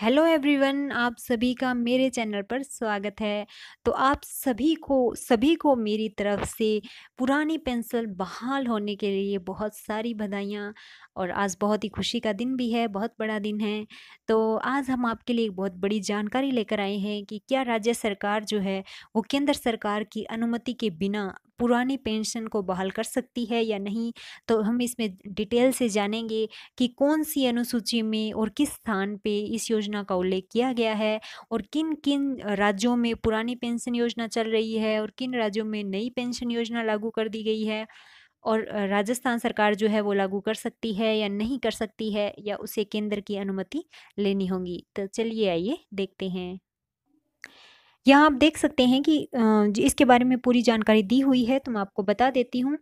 hello everyone आप सभी का मेरे चैनल पर स्वागत है तो आप सभी को सभी को मेरी तरफ से पुरानी पेंसिल बहाल होने के लिए बहुत सारी बधाइयाँ और आज बहुत ही खुशी का दिन भी है बहुत बड़ा दिन है तो आज हम आपके लिए बहुत बड़ी जानकारी लेकर आए हैं कि क्या राज्य सरकार जो है वो केंद्र सरकार की अनुमति के बिना पुरानी पेंशन को बहाल कर सकती है या नहीं तो हम इसमें डिटेल से जानेंगे कि कौन सी अनुसूची में और किस स्थान पे इस योजना का उल्लेख किया गया है और किन किन राज्यों में पुरानी पेंशन योजना चल रही है और किन राज्यों में नई पेंशन योजना लागू कर दी गई है और राजस्थान सरकार जो है वो लागू कर सकती है या नहीं कर सकती है या उसे केंद्र की अनुमति लेनी होगी तो चलिए आइए देखते हैं यहाँ आप देख सकते हैं कि इसके बारे में पूरी जानकारी दी हुई है तो मैं आपको बता देती हूँ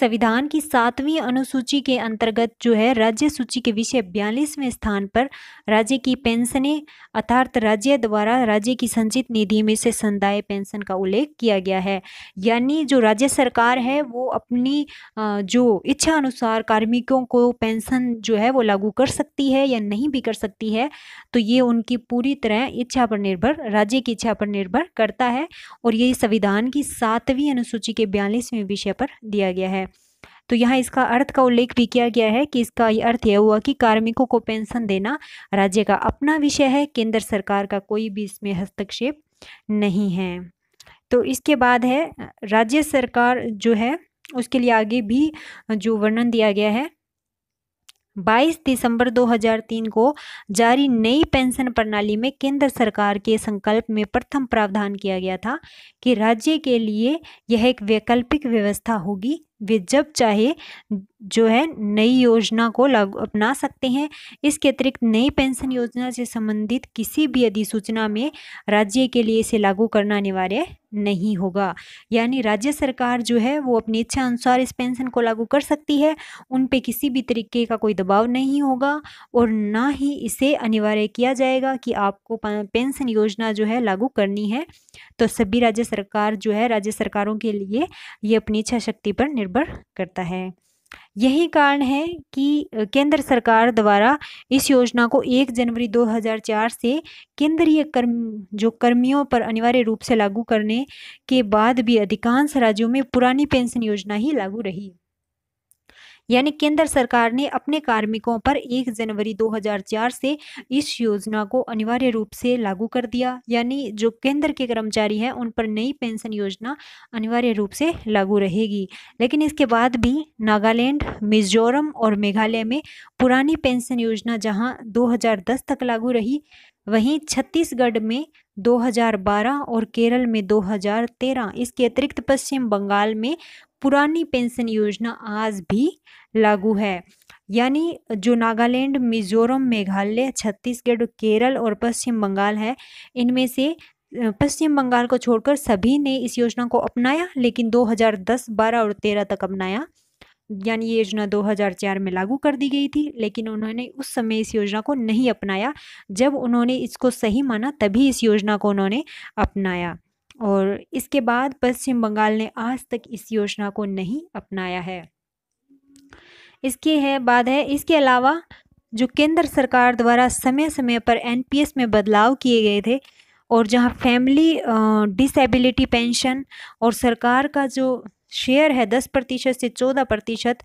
संविधान की सातवीं अनुसूची के अंतर्गत जो है राज्य सूची के विषय बयालीसवें स्थान पर राज्य की पेंशनें अर्थात राज्य द्वारा राज्य की संचित निधि में से संदाय पेंशन का उल्लेख किया गया है यानी जो राज्य सरकार है वो अपनी जो इच्छा अनुसार कार्मिकों को पेंशन जो है वो लागू कर सकती है या नहीं भी कर सकती है तो ये उनकी पूरी तरह इच्छा पर निर्भर राज्य की इच्छा पर निर्भर करता है और ये संविधान की सातवीं अनुसूची के बयालीसवें विषय पर दिया गया है तो यहाँ इसका अर्थ का उल्लेख भी किया गया है कि इसका अर्थ यह हुआ कि कार्मिकों को पेंशन देना राज्य का अपना विषय है केंद्र सरकार का कोई भी इसमें हस्तक्षेप नहीं है तो इसके बाद है राज्य सरकार जो है उसके लिए आगे भी जो वर्णन दिया गया है 22 दिसंबर 2003 को जारी नई पेंशन प्रणाली में केंद्र सरकार के संकल्प में प्रथम प्रावधान किया गया था कि राज्य के लिए यह एक वैकल्पिक व्यवस्था होगी वे जब चाहे जो है नई योजना को लागू अपना सकते हैं इसके अतिरिक्त नई पेंशन योजना से संबंधित किसी भी अधिसूचना में राज्य के लिए इसे लागू करना अनिवार्य नहीं होगा यानी राज्य सरकार जो है वो अपनी इच्छा अनुसार इस पेंशन को लागू कर सकती है उन पे किसी भी तरीके का कोई दबाव नहीं होगा और ना ही इसे अनिवार्य किया जाएगा कि आपको पेंशन योजना जो है लागू करनी है तो सभी राज्य सरकार जो है राज्य सरकारों के लिए ये अपनी इच्छा शक्ति पर निर्भर निर्भर करता है यही कारण है कि केंद्र सरकार द्वारा इस योजना को 1 जनवरी 2004 से केंद्रीय कर्म जो कर्मियों पर अनिवार्य रूप से लागू करने के बाद भी अधिकांश राज्यों में पुरानी पेंशन योजना ही लागू रही यानी केंद्र सरकार ने अपने कार्मिकों पर 1 जनवरी 2004 से इस योजना को अनिवार्य रूप से लागू कर दिया यानी जो केंद्र के कर्मचारी हैं उन पर नई पेंशन योजना अनिवार्य रूप से लागू रहेगी लेकिन इसके बाद भी नागालैंड मिजोरम और मेघालय में पुरानी पेंशन योजना जहाँ दो तक लागू रही वहीं छत्तीसगढ़ में 2012 और केरल में 2013 इसके अतिरिक्त पश्चिम बंगाल में पुरानी पेंशन योजना आज भी लागू है यानी जो नागालैंड मिजोरम मेघालय छत्तीसगढ़ केरल और पश्चिम बंगाल है इनमें से पश्चिम बंगाल को छोड़कर सभी ने इस योजना को अपनाया लेकिन 2010, 12 और 13 तक अपनाया यानी ये योजना 2004 में लागू कर दी गई थी लेकिन उन्होंने उस समय इस योजना को नहीं अपनाया जब उन्होंने इसको सही माना तभी इस योजना को उन्होंने अपनाया और इसके बाद पश्चिम बंगाल ने आज तक इस योजना को नहीं अपनाया है इसकी है बात है इसके अलावा जो केंद्र सरकार द्वारा समय समय पर एनपीएस में बदलाव किए गए थे और जहां फैमिली डिसेबिलिटी पेंशन और सरकार का जो शेयर है दस प्रतिशत से चौदह प्रतिशत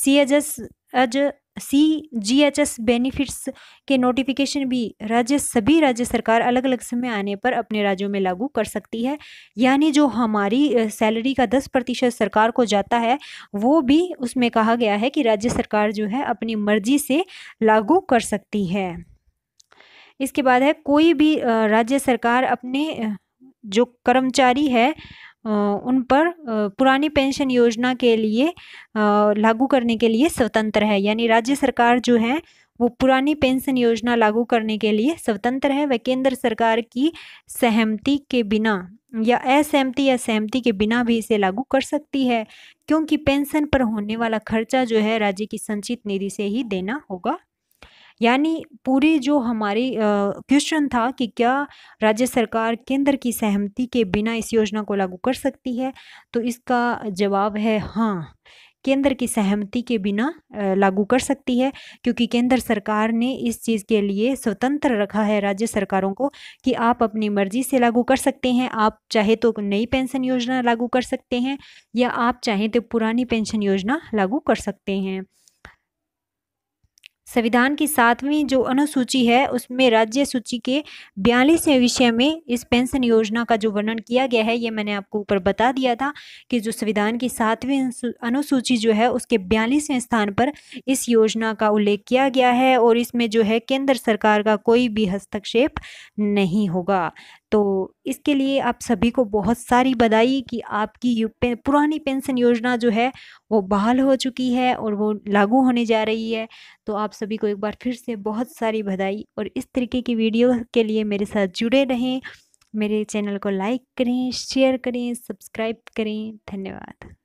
C H H C G H S benefits के नोटिफिकेशन भी राज्य सभी राज्य सरकार अलग अलग समय आने पर अपने राज्यों में लागू कर सकती है यानी जो हमारी सैलरी का दस प्रतिशत सरकार को जाता है वो भी उसमें कहा गया है कि राज्य सरकार जो है अपनी मर्जी से लागू कर सकती है इसके बाद है कोई भी राज्य सरकार अपने जो कर्मचारी है उन पर पुरानी पेंशन योजना के लिए लागू करने के लिए स्वतंत्र है यानी राज्य सरकार जो है वो पुरानी पेंशन योजना लागू करने के लिए स्वतंत्र है वह केंद्र सरकार की सहमति के बिना या असहमति या सहमति के बिना भी इसे लागू कर सकती है क्योंकि पेंशन पर होने वाला खर्चा जो है राज्य की संचित निधि से ही देना होगा यानी पूरी जो हमारी क्वेश्चन था कि क्या राज्य सरकार केंद्र की सहमति के बिना इस योजना को लागू कर सकती है तो इसका जवाब है हाँ केंद्र की सहमति के बिना लागू कर सकती है क्योंकि केंद्र सरकार ने इस चीज़ के लिए स्वतंत्र रखा है राज्य सरकारों को कि आप अपनी मर्जी से लागू कर सकते हैं आप चाहे तो नई पेंशन योजना लागू कर सकते हैं या आप चाहें तो पुरानी पेंशन योजना लागू कर सकते हैं संविधान की सातवीं जो अनुसूची है उसमें राज्य सूची के बयालीसवें विषय में इस पेंशन योजना का जो वर्णन किया गया है ये मैंने आपको ऊपर बता दिया था कि जो संविधान की सातवीं अनुसूची जो है उसके बयालीसवें स्थान पर इस योजना का उल्लेख किया गया है और इसमें जो है केंद्र सरकार का कोई भी हस्तक्षेप नहीं होगा तो इसके लिए आप सभी को बहुत सारी बधाई कि आपकी यू पुरानी पेंशन योजना जो है वो बहाल हो चुकी है और वो लागू होने जा रही है तो आप सभी को एक बार फिर से बहुत सारी बधाई और इस तरीके की वीडियो के लिए मेरे साथ जुड़े रहें मेरे चैनल को लाइक करें शेयर करें सब्सक्राइब करें धन्यवाद